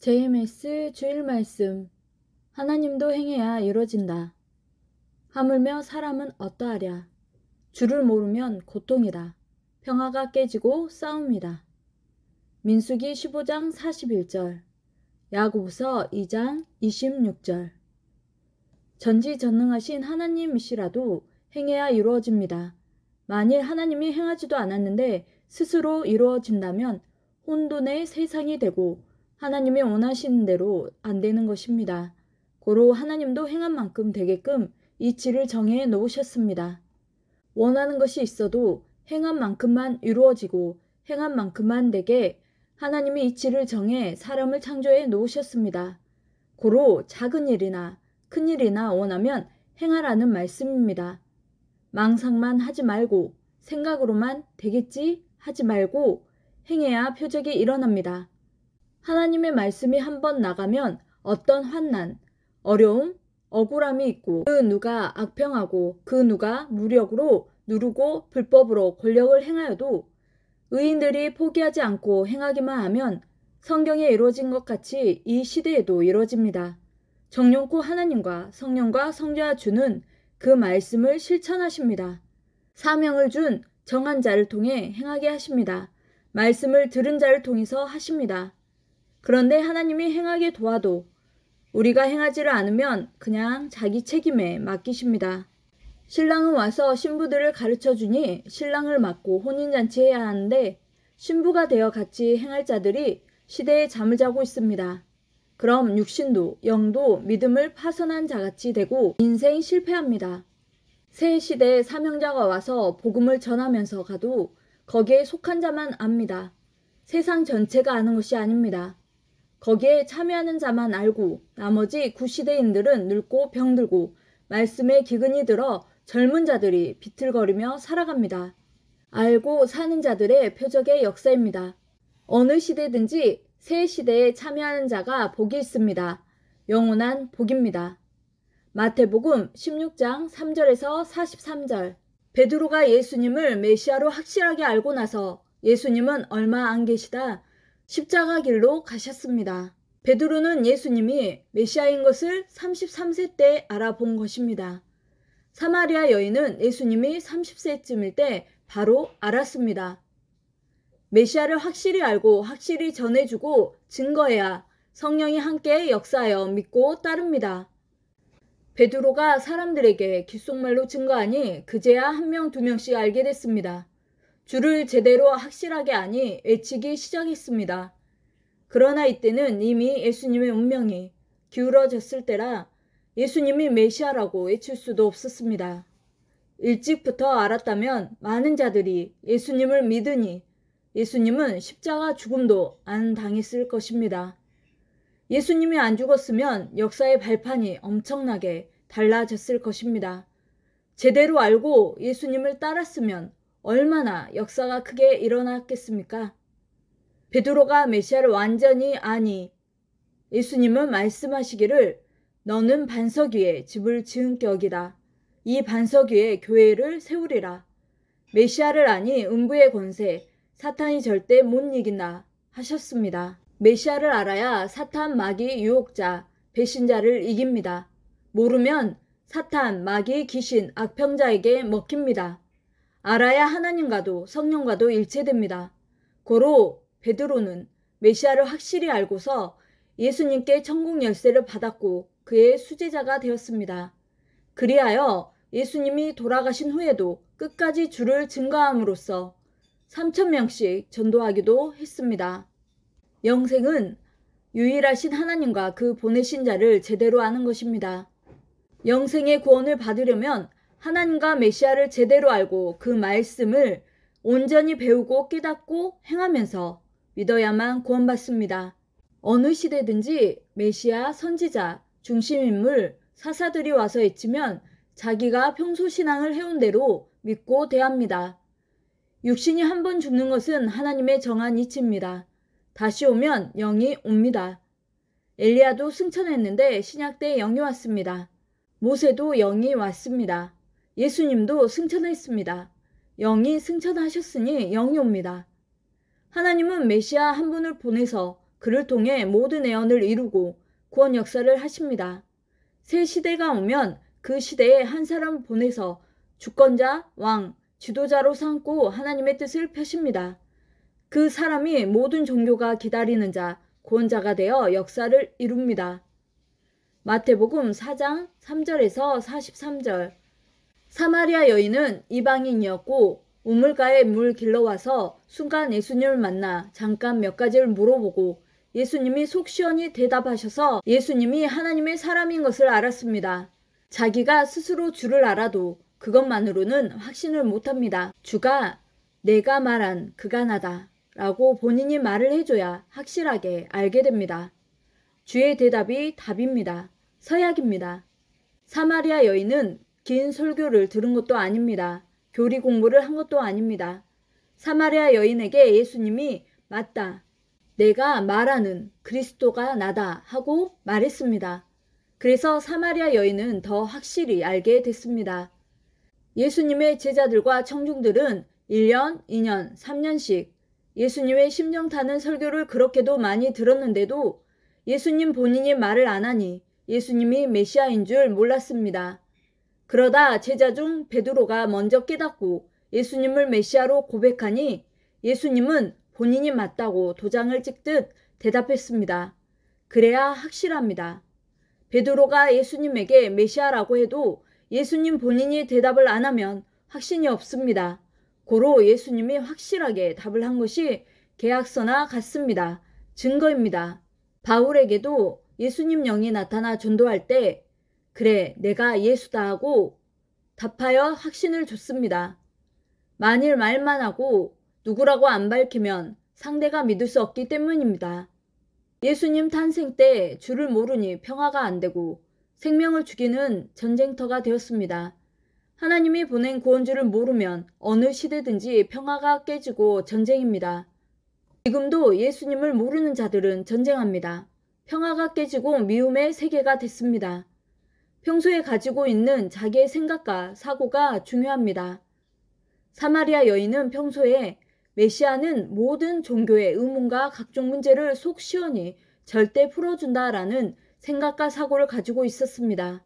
JMS 주일 말씀 하나님도 행해야 이루어진다. 하물며 사람은 어떠하랴. 주를 모르면 고통이다. 평화가 깨지고 싸웁니다 민수기 15장 41절 야고보서 2장 26절 전지전능하신 하나님이시라도 행해야 이루어집니다. 만일 하나님이 행하지도 않았는데 스스로 이루어진다면 혼돈의 세상이 되고 하나님이 원하시는 대로 안 되는 것입니다. 고로 하나님도 행한 만큼 되게끔 이치를 정해 놓으셨습니다. 원하는 것이 있어도 행한 만큼만 이루어지고 행한 만큼만 되게 하나님이 이치를 정해 사람을 창조해 놓으셨습니다. 고로 작은 일이나 큰 일이나 원하면 행하라는 말씀입니다. 망상만 하지 말고 생각으로만 되겠지 하지 말고 행해야 표적이 일어납니다. 하나님의 말씀이 한 번 나가면 어떤 환난, 어려움, 억울함이 있고 그 누가 악평하고 그 누가 무력으로 누르고 불법으로 권력을 행하여도 의인들이 포기하지 않고 행하기만 하면 성경에 이루어진 것 같이 이 시대에도 이루어집니다. 정령코 하나님과 성령과 성자와 주는 그 말씀을 실천하십니다. 사명을 준 정한 자를 통해 행하게 하십니다. 말씀을 들은 자를 통해서 하십니다. 그런데 하나님이 행하게 도와도 우리가 행하지를 않으면 그냥 자기 책임에 맡기십니다. 신랑은 와서 신부들을 가르쳐 주니 신랑을 맡고 혼인잔치 해야 하는데 신부가 되어 같이 행할 자들이 시대에 잠을 자고 있습니다. 그럼 육신도 영도 믿음을 파선한 자같이 되고 인생 실패합니다. 새 시대에 사명자가 와서 복음을 전하면서 가도 거기에 속한 자만 압니다. 세상 전체가 아는 것이 아닙니다. 거기에 참여하는 자만 알고 나머지 구시대인들은 늙고 병들고 말씀에 기근이 들어 젊은 자들이 비틀거리며 살아갑니다. 알고 사는 자들의 표적의 역사입니다. 어느 시대든지 새 시대에 참여하는 자가 복이 있습니다. 영원한 복입니다. 마태복음 16장 3절에서 43절 베드로가 예수님을 메시아로 확실하게 알고 나서 예수님은 얼마 안 계시다 십자가 길로 가셨습니다. 베드로는 예수님이 메시아인 것을 33세 때 알아본 것입니다. 사마리아 여인은 예수님이 30세쯤일 때 바로 알았습니다. 메시아를 확실히 알고 확실히 전해주고 증거해야 성령이 함께 역사하여 믿고 따릅니다. 베드로가 사람들에게 귓속말로 증거하니 그제야 한 명 두 명씩 알게 됐습니다. 줄을 제대로 확실하게 아니 외치기 시작했습니다. 그러나 이때는 이미 예수님의 운명이 기울어졌을 때라 예수님이 메시아라고 외칠 수도 없었습니다. 일찍부터 알았다면 많은 자들이 예수님을 믿으니 예수님은 십자가 죽음도 안 당했을 것입니다. 예수님이 안 죽었으면 역사의 발판이 엄청나게 달라졌을 것입니다. 제대로 알고 예수님을 따랐으면 얼마나 역사가 크게 일어났겠습니까? 베드로가 메시아를 완전히 아니 예수님은 말씀하시기를 너는 반석 위에 집을 지은 격이다. 이 반석 위에 교회를 세우리라. 메시아를 아니 음부의 권세 사탄이 절대 못 이긴다 하셨습니다. 메시아를 알아야 사탄 마귀 유혹자 배신자를 이깁니다. 모르면 사탄 마귀 귀신 악평자에게 먹힙니다. 알아야 하나님과도 성령과도 일체됩니다. 고로 베드로는 메시아를 확실히 알고서 예수님께 천국 열쇠를 받았고 그의 수제자가 되었습니다. 그리하여 예수님이 돌아가신 후에도 끝까지 주를 증거함으로써 3천명씩 전도하기도 했습니다. 영생은 유일하신 하나님과 그 보내신 자를 제대로 아는 것입니다. 영생의 구원을 받으려면 하나님과 메시아를 제대로 알고 그 말씀을 온전히 배우고 깨닫고 행하면서 믿어야만 구원받습니다. 어느 시대든지 메시아, 선지자, 중심인물, 사사들이 와서 있지면 자기가 평소 신앙을 해온 대로 믿고 대합니다. 육신이 한 번 죽는 것은 하나님의 정한 이치입니다. 다시 오면 영이 옵니다. 엘리야도 승천했는데 신약 때 영이 왔습니다. 모세도 영이 왔습니다. 예수님도 승천했습니다. 영이 승천하셨으니 영이 옵니다. 하나님은 메시아 한 분을 보내서 그를 통해 모든 애언을 이루고 구원 역사를 하십니다. 새 시대가 오면 그 시대에 한 사람을 보내서 주권자, 왕, 지도자로 삼고 하나님의 뜻을 펴십니다. 그 사람이 모든 종교가 기다리는 자, 구원자가 되어 역사를 이룹니다. 마태복음 4장 3절에서 43절 사마리아 여인은 이방인이었고 우물가에 물 길러와서 순간 예수님을 만나 잠깐 몇 가지를 물어보고 예수님이 속 시원히 대답하셔서 예수님이 하나님의 사람인 것을 알았습니다. 자기가 스스로 주를 알아도 그것만으로는 확신을 못합니다. 주가 내가 말한 그가 나다 라고 본인이 말을 해줘야 확실하게 알게 됩니다. 주의 대답이 답입니다. 서약입니다. 사마리아 여인은 긴 설교를 들은 것도 아닙니다. 교리 공부를 한 것도 아닙니다. 사마리아 여인에게 예수님이 맞다. 내가 말하는 그리스도가 나다 하고 말했습니다. 그래서 사마리아 여인은 더 확실히 알게 됐습니다. 예수님의 제자들과 청중들은 1년, 2년, 3년씩 예수님의 심령 타는 설교를 그렇게도 많이 들었는데도 예수님 본인이 말을 안 하니 예수님이 메시아인 줄 몰랐습니다. 그러다 제자 중 베드로가 먼저 깨닫고 예수님을 메시아로 고백하니 예수님은 본인이 맞다고 도장을 찍듯 대답했습니다. 그래야 확실합니다. 베드로가 예수님에게 메시아라고 해도 예수님 본인이 대답을 안 하면 확신이 없습니다. 고로 예수님이 확실하게 답을 한 것이 계약서나 같습니다. 증거입니다. 바울에게도 예수님 영이 나타나 전도할 때 그래, 내가 예수다 하고 답하여 확신을 줬습니다. 만일 말만 하고 누구라고 안 밝히면 상대가 믿을 수 없기 때문입니다. 예수님 탄생 때 주를 모르니 평화가 안 되고 생명을 죽이는 전쟁터가 되었습니다. 하나님이 보낸 구원주를 모르면 어느 시대든지 평화가 깨지고 전쟁입니다. 지금도 예수님을 모르는 자들은 전쟁합니다. 평화가 깨지고 미움의 세계가 됐습니다. 평소에 가지고 있는 자기의 생각과 사고가 중요합니다. 사마리아 여인은 평소에 메시아는 모든 종교의 의문과 각종 문제를 속 시원히 절대 풀어준다라는 생각과 사고를 가지고 있었습니다.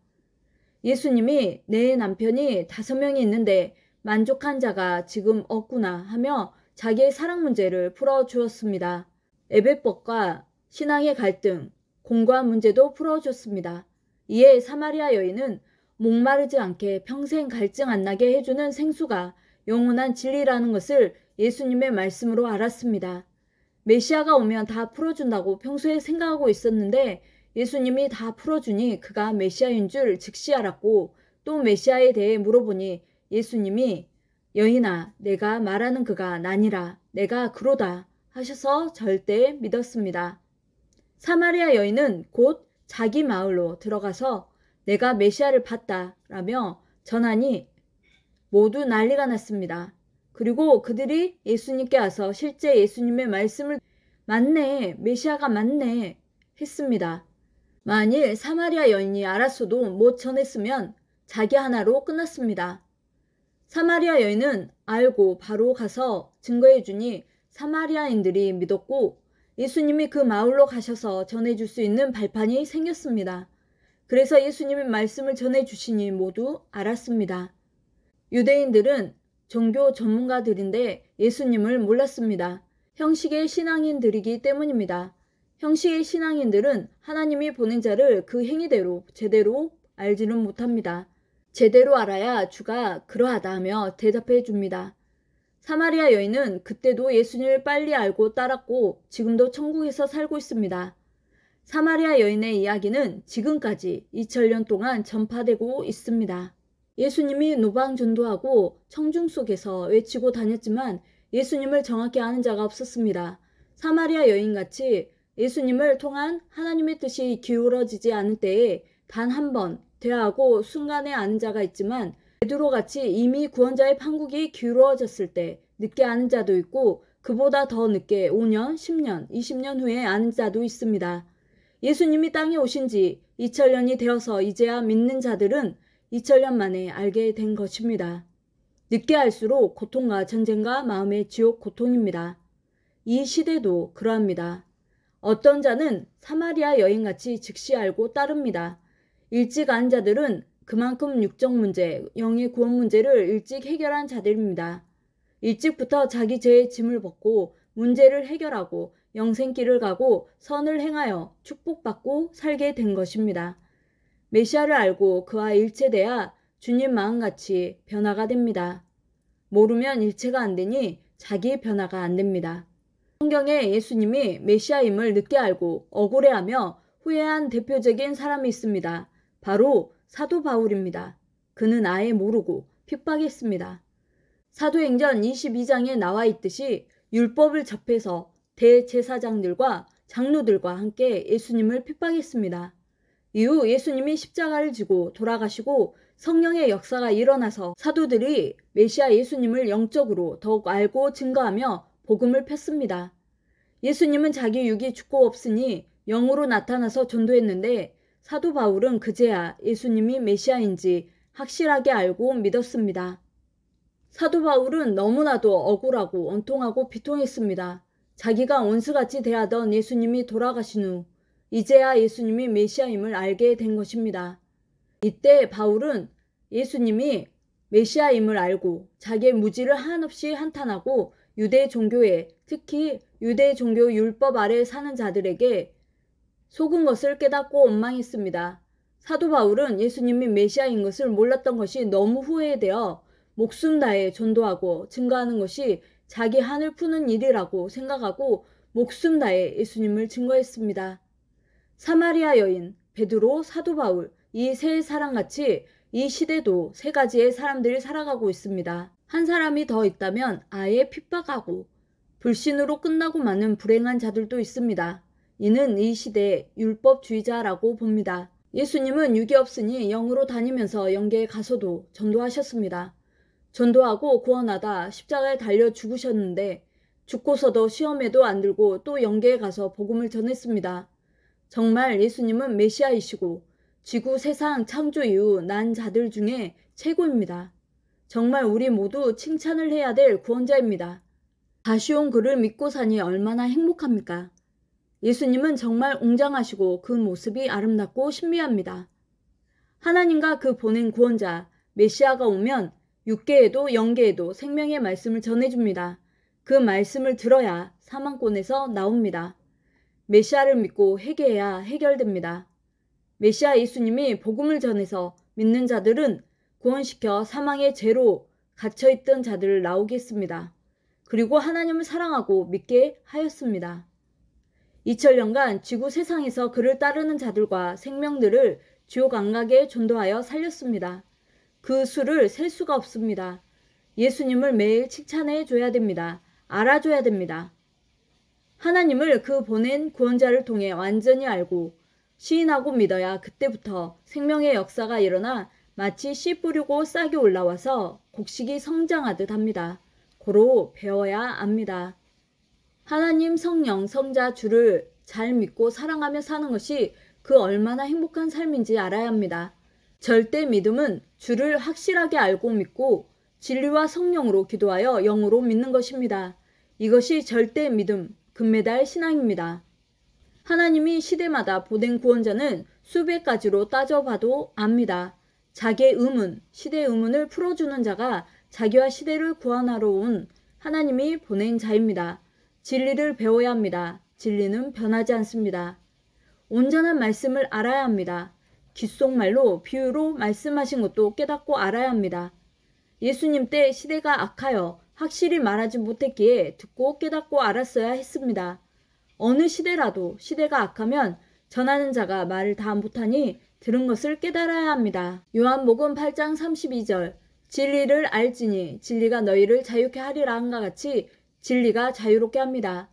예수님이 내 남편이 다섯 명이 있는데 만족한 자가 지금 없구나 하며 자기의 사랑 문제를 풀어주었습니다. 에베법과 신앙의 갈등, 공과 문제도 풀어줬습니다. 이에 사마리아 여인은 목마르지 않게 평생 갈증 안 나게 해주는 생수가 영원한 진리라는 것을 예수님의 말씀으로 알았습니다. 메시아가 오면 다 풀어준다고 평소에 생각하고 있었는데 예수님이 다 풀어주니 그가 메시아인 줄 즉시 알았고 또 메시아에 대해 물어보니 예수님이 여인아 내가 말하는 그가 나니라 내가 그로다 하셔서 절대 믿었습니다. 사마리아 여인은 곧 자기 마을로 들어가서 내가 메시아를 봤다라며 전하니 모두 난리가 났습니다. 그리고 그들이 예수님께 와서 실제 예수님의 말씀을 맞네, 메시아가 맞네 했습니다. 만일 사마리아 여인이 알았어도 못 전했으면 자기 하나로 끝났습니다. 사마리아 여인은 알고 바로 가서 증거해 주니 사마리아인들이 믿었고 예수님이 그 마을로 가셔서 전해줄 수 있는 발판이 생겼습니다. 그래서 예수님의 말씀을 전해주시니 모두 알았습니다. 유대인들은 종교 전문가들인데 예수님을 몰랐습니다. 형식의 신앙인들이기 때문입니다. 형식의 신앙인들은 하나님이 보낸 자를 그 행위대로 제대로 알지는 못합니다. 제대로 알아야 주가 그러하다 하며 대답해 줍니다. 사마리아 여인은 그때도 예수님을 빨리 알고 따랐고 지금도 천국에서 살고 있습니다. 사마리아 여인의 이야기는 지금까지 2000년 동안 전파되고 있습니다. 예수님이 노방전도하고 청중 속에서 외치고 다녔지만 예수님을 정확히 아는 자가 없었습니다. 사마리아 여인같이 예수님을 통한 하나님의 뜻이 기울어지지 않을 때에 단 한 번 대화하고 순간에 아는 자가 있지만 베드로같이 이미 구원자의 판국이 기울어졌을 때 늦게 아는 자도 있고 그보다 더 늦게 5년, 10년, 20년 후에 아는 자도 있습니다. 예수님이 땅에 오신 지 2000년이 되어서 이제야 믿는 자들은 2000년 만에 알게 된 것입니다. 늦게 알수록 고통과 전쟁과 마음의 지옥 고통입니다. 이 시대도 그러합니다. 어떤 자는 사마리아 여인같이 즉시 알고 따릅니다. 일찍 안 자들은 그만큼 육적 문제, 영의 구원 문제를 일찍 해결한 자들입니다. 일찍부터 자기 죄의 짐을 벗고 문제를 해결하고 영생길을 가고 선을 행하여 축복받고 살게 된 것입니다. 메시아를 알고 그와 일체돼야 주님 마음같이 변화가 됩니다. 모르면 일체가 안 되니 자기 변화가 안 됩니다. 성경에 예수님이 메시아임을 늦게 알고 억울해하며 후회한 대표적인 사람이 있습니다. 바로 사도 바울입니다. 그는 아예 모르고 핍박했습니다. 사도행전 22장에 나와 있듯이 율법을 접해서 대제사장들과 장로들과 함께 예수님을 핍박했습니다. 이후 예수님이 십자가를 지고 돌아가시고 성령의 역사가 일어나서 사도들이 메시아 예수님을 영적으로 더욱 알고 증거하며 복음을 폈습니다. 예수님은 자기 육이 죽고 없으니 영으로 나타나서 전도했는데 사도 바울은 그제야 예수님이 메시아인지 확실하게 알고 믿었습니다. 사도 바울은 너무나도 억울하고 원통하고 비통했습니다. 자기가 원수같이 대하던 예수님이 돌아가신 후 이제야 예수님이 메시아임을 알게 된 것입니다. 이때 바울은 예수님이 메시아임을 알고 자기의 무지를 한없이 한탄하고 유대 종교에 특히 유대 종교 율법 아래 사는 자들에게 속은 것을 깨닫고 원망했습니다. 사도 바울은 예수님이 메시아인 것을 몰랐던 것이 너무 후회되어 목숨 다해 전도하고 증거하는 것이 자기 한을 푸는 일이라고 생각하고 목숨 다해 예수님을 증거했습니다. 사마리아 여인, 베드로, 사도 바울 이 세 사람같이 이 시대도 세 가지의 사람들이 살아가고 있습니다. 한 사람이 더 있다면 아예 핍박하고 불신으로 끝나고 마는 불행한 자들도 있습니다. 이는 이 시대의 율법주의자라고 봅니다. 예수님은 육이 없으니 영으로 다니면서 영계에 가서도 전도하셨습니다. 전도하고 구원하다 십자가에 달려 죽으셨는데 죽고서도 시험에도 안 들고 또 영계에 가서 복음을 전했습니다. 정말 예수님은 메시아이시고 지구 세상 창조 이후 난 자들 중에 최고입니다. 정말 우리 모두 칭찬을 해야 될 구원자입니다. 다시 온 그를 믿고 사니 얼마나 행복합니까? 예수님은 정말 웅장하시고 그 모습이 아름답고 신비합니다. 하나님과 그 보낸 구원자 메시아가 오면 육계에도 영계에도 생명의 말씀을 전해줍니다. 그 말씀을 들어야 사망권에서 나옵니다. 메시아를 믿고 회개해야 해결됩니다. 메시아 예수님이 복음을 전해서 믿는 자들은 구원시켜 사망의 죄로 갇혀있던 자들을 나오게 했습니다. 그리고 하나님을 사랑하고 믿게 하였습니다. 2000년간 지구 세상에서 그를 따르는 자들과 생명들을 지옥 안각에존도하여 살렸습니다. 그 수를 셀 수가 없습니다. 예수님을 매일 칭찬해 줘야 됩니다. 알아줘야 됩니다. 하나님을 그 보낸 구원자를 통해 완전히 알고 시인하고 믿어야 그때부터 생명의 역사가 일어나 마치 씨 뿌리고 싹이 올라와서 곡식이 성장하듯 합니다. 고로 배워야 합니다. 하나님 성령 성자 주를 잘 믿고 사랑하며 사는 것이 그 얼마나 행복한 삶인지 알아야 합니다. 절대 믿음은 주를 확실하게 알고 믿고 진리와 성령으로 기도하여 영으로 믿는 것입니다. 이것이 절대 믿음, 금메달 신앙입니다. 하나님이 시대마다 보낸 구원자는 수백 가지로 따져봐도 압니다. 자기의 의문, 시대의 의문을 풀어주는 자가 자기와 시대를 구원하러 온 하나님이 보낸 자입니다. 진리를 배워야 합니다. 진리는 변하지 않습니다. 온전한 말씀을 알아야 합니다. 귓속말로 비유로 말씀하신 것도 깨닫고 알아야 합니다. 예수님 때 시대가 악하여 확실히 말하지 못했기에 듣고 깨닫고 알았어야 했습니다. 어느 시대라도 시대가 악하면 전하는 자가 말을 다 못하니 들은 것을 깨달아야 합니다. 요한복음 8장 32절 진리를 알지니 진리가 너희를 자유케 하리라 한가 같이 진리가 자유롭게 합니다.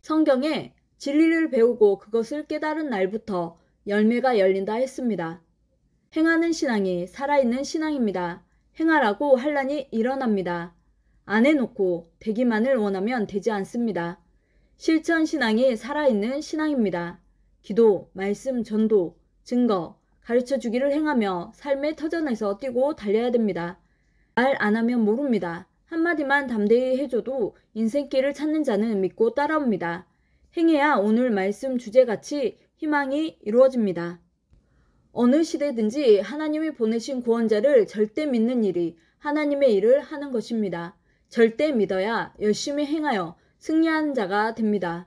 성경에 진리를 배우고 그것을 깨달은 날부터 열매가 열린다 했습니다. 행하는 신앙이 살아있는 신앙입니다. 행하라고 한란이 일어납니다. 안 해놓고 되기만을 원하면 되지 않습니다. 실천 신앙이 살아있는 신앙입니다. 기도, 말씀, 전도, 증거, 가르쳐 주기를 행하며 삶의 터전에서 뛰고 달려야 됩니다. 말 안 하면 모릅니다. 한마디만 담대히 해줘도 인생길을 찾는 자는 믿고 따라옵니다. 행해야 오늘 말씀 주제같이 희망이 이루어집니다. 어느 시대든지 하나님이 보내신 구원자를 절대 믿는 일이 하나님의 일을 하는 것입니다. 절대 믿어야 열심히 행하여 승리한 자가 됩니다.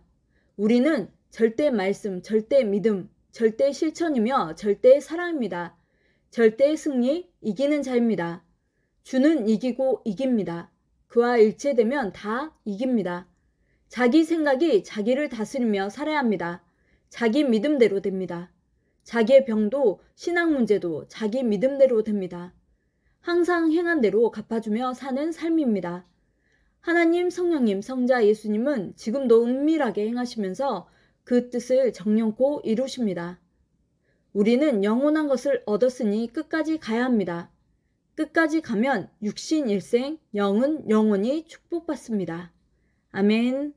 우리는 절대 말씀, 절대 믿음, 절대 실천이며 절대 사랑입니다. 절대 승리, 이기는 자입니다. 주는 이기고 이깁니다. 그와 일체되면 다 이깁니다. 자기 생각이 자기를 다스리며 살아야 합니다. 자기 믿음대로 됩니다. 자기의 병도 신앙 문제도 자기 믿음대로 됩니다. 항상 행한 대로 갚아주며 사는 삶입니다. 하나님, 성령님, 성자 예수님은 지금도 은밀하게 행하시면서 그 뜻을 정령코 이루십니다. 우리는 영원한 것을 얻었으니 끝까지 가야 합니다. 끝까지 가면 육신일생 영은 영원히 축복받습니다. 아멘.